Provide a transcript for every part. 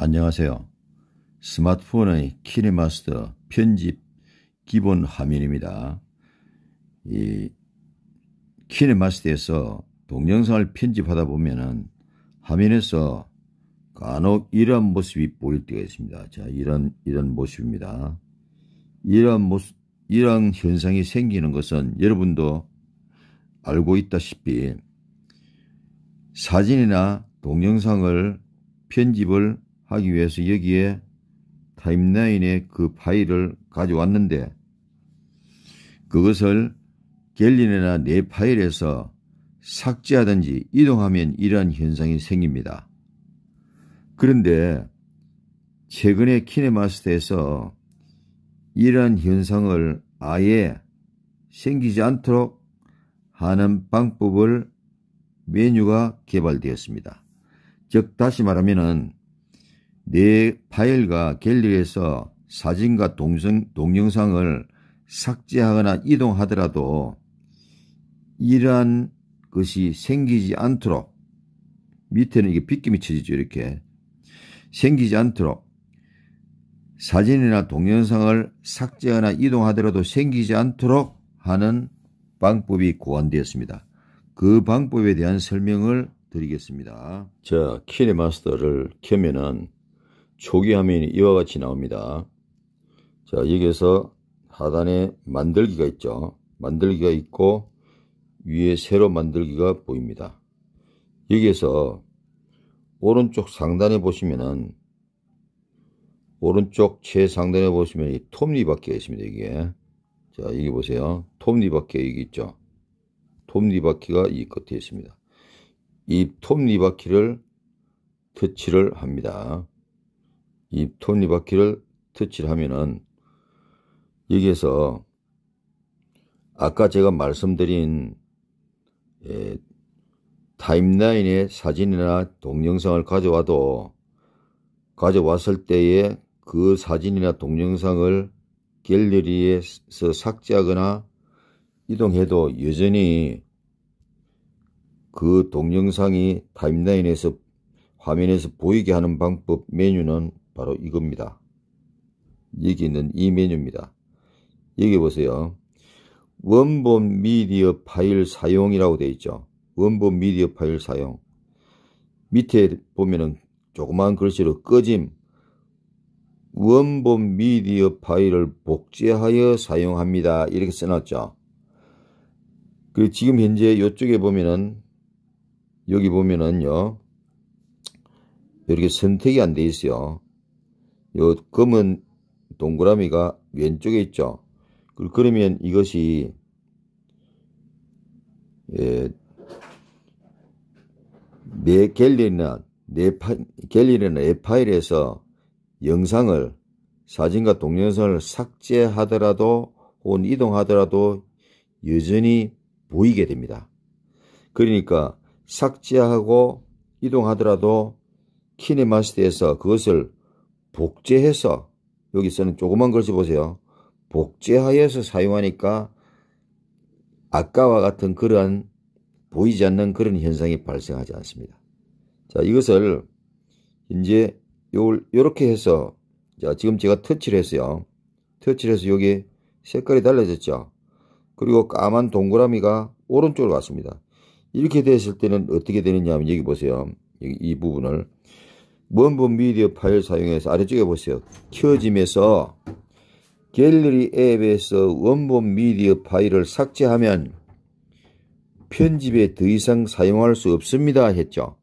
안녕하세요. 스마트폰의 키네마스터 편집 기본 화면입니다. 이 키네마스터에서 동영상을 편집하다 보면은 화면에서 간혹 이런 모습이 보일 때가 있습니다. 자, 이런, 이런 모습입니다. 이런 모습, 이러 현상이 생기는 것은 여러분도 알고 있다시피 사진이나 동영상을 편집을 하기 위해서 여기에 타임라인의 그 파일을 가져왔는데 그것을 갤린이나 내 파일에서 삭제하든지 이동하면 이러한 현상이 생깁니다. 그런데 최근에 키네마스터에서 이러한 현상을 아예 생기지 않도록 하는 방법을 메뉴가 개발되었습니다. 즉 다시 말하면은 내 파일과 갤러리에서 사진과 동성, 동영상을 삭제하거나 이동하더라도 이러한 것이 생기지 않도록 밑에는 이게 빗김이 쳐지죠 이렇게 생기지 않도록 사진이나 동영상을 삭제하거나 이동하더라도 생기지 않도록 하는 방법이 고안되었습니다. 그 방법에 대한 설명을 드리겠습니다. 자, 키네마스터를 켜면은 초기 화면이 이와 같이 나옵니다. 자 여기에서 하단에 만들기가 있죠. 만들기가 있고 위에 새로 만들기가 보입니다. 여기에서 오른쪽 상단에 보시면은 오른쪽 최상단에 보시면 이 톱니바퀴가 있습니다. 이게 자 여기 보세요. 톱니바퀴 가 여기 있죠. 톱니바퀴가 이 끝에 있습니다. 이 톱니바퀴를 터치를 합니다. 이 톱니바퀴를 터치하면은 여기에서 아까 제가 말씀드린 예, 타임라인의 사진이나 동영상을 가져와도 가져왔을 때에 그 사진이나 동영상을 갤러리에서 삭제하거나 이동해도 여전히 그 동영상이 타임라인에서 화면에서 보이게 하는 방법 메뉴는 바로 이겁니다. 여기 있는 이 메뉴입니다. 여기 보세요. 원본 미디어 파일 사용이라고 되어 있죠. 원본 미디어 파일 사용. 밑에 보면은 조그마한 글씨로 꺼짐. 원본 미디어 파일을 복제하여 사용합니다. 이렇게 써놨죠. 그 지금 현재 이쪽에 보면은 여기 보면은요. 이렇게 선택이 안 돼 있어요. 요 검은 동그라미가 왼쪽에 있죠. 그러면 이것이 예, 내 네 갤러리나 내 네 파, 갤러리나 내 네 파일에서 영상을 사진과 동영상을 삭제하더라도 혹은 이동하더라도 여전히 보이게 됩니다. 그러니까 삭제하고 이동하더라도 키네마스터에서 그것을 복제해서 여기서는 조그만 글씨 보세요. 복제하여서 사용하니까 아까와 같은 그러한 보이지 않는 그런 현상이 발생하지 않습니다. 자, 이것을 이제 요렇게 해서 자, 지금 제가 터치를 했어요. 터치를 해서 여기 색깔이 달라졌죠. 그리고 까만 동그라미가 오른쪽으로 왔습니다 이렇게 됐을 때는 어떻게 되느냐 하면 여기 보세요. 이, 이 부분을 원본 미디어 파일 사용해서 아래쪽에 보세요. 키워짐에서 갤러리 앱에서 원본 미디어 파일을 삭제하면 편집에 더 이상 사용할 수 없습니다 했죠.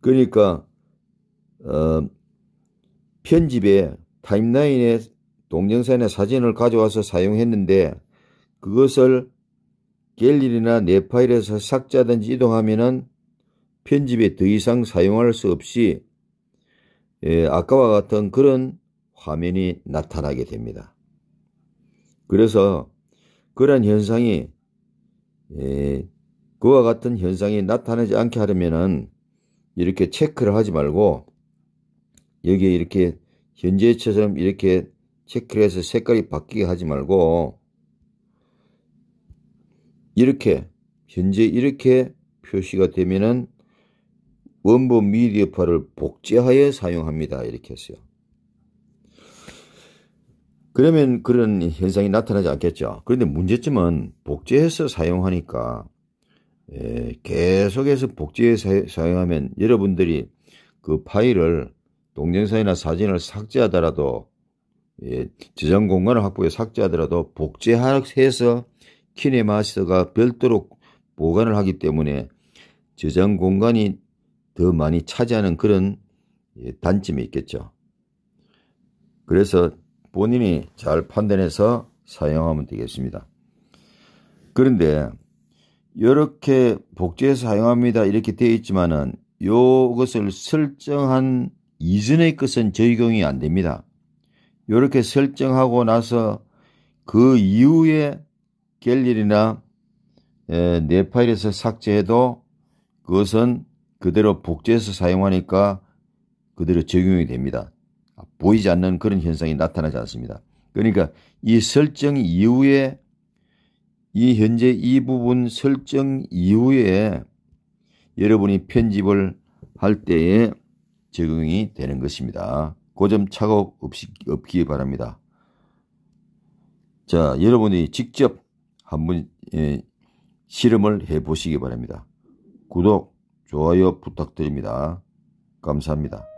그러니까 어, 편집에 타임라인에 동영상이나 사진을 가져와서 사용했는데 그것을 갤러리나 내 파일에서 삭제하든지 이동하면 편집에 더 이상 사용할 수 없이 예, 아까와 같은 그런 화면이 나타나게 됩니다. 그래서 그런 현상이 예, 그와 같은 현상이 나타나지 않게 하려면은 이렇게 체크를 하지 말고 여기에 이렇게 현재처럼 이렇게 체크를 해서 색깔이 바뀌게 하지 말고 이렇게 현재 이렇게 표시가 되면은 원본 미디어 파일을 복제하여 사용합니다. 이렇게 했어요. 그러면 그런 현상이 나타나지 않겠죠. 그런데 문제점은 복제해서 사용하니까 예, 계속해서 복제해서 사용하면 여러분들이 그 파일을 동영상이나 사진을 삭제하더라도 예, 저장 공간을 확보해 삭제하더라도 복제해서 키네마스가 별도로 보관을 하기 때문에 저장 공간이 더 많이 차지하는 그런 예, 단점이 있겠죠. 그래서 본인이 잘 판단해서 사용하면 되겠습니다. 그런데 이렇게 복제해서 사용합니다 이렇게 되어 있지만은 요것을 설정한 이전의 것은 적용이 안 됩니다. 이렇게 설정하고 나서 그 이후에 갤일이나내 예, 파일에서 삭제해도 그것은 그대로 복제해서 사용하니까 그대로 적용이 됩니다. 보이지 않는 그런 현상이 나타나지 않습니다. 그러니까 이 설정 이후에 이 현재 이 부분 설정 이후에 여러분이 편집을 할 때에 적용이 되는 것입니다. 고점 그 그차곡 없이, 없기 바랍니다. 자, 여러분이 직접 한번 예, 실험을 해 보시기 바랍니다. 구독 좋아요 부탁드립니다. 감사합니다.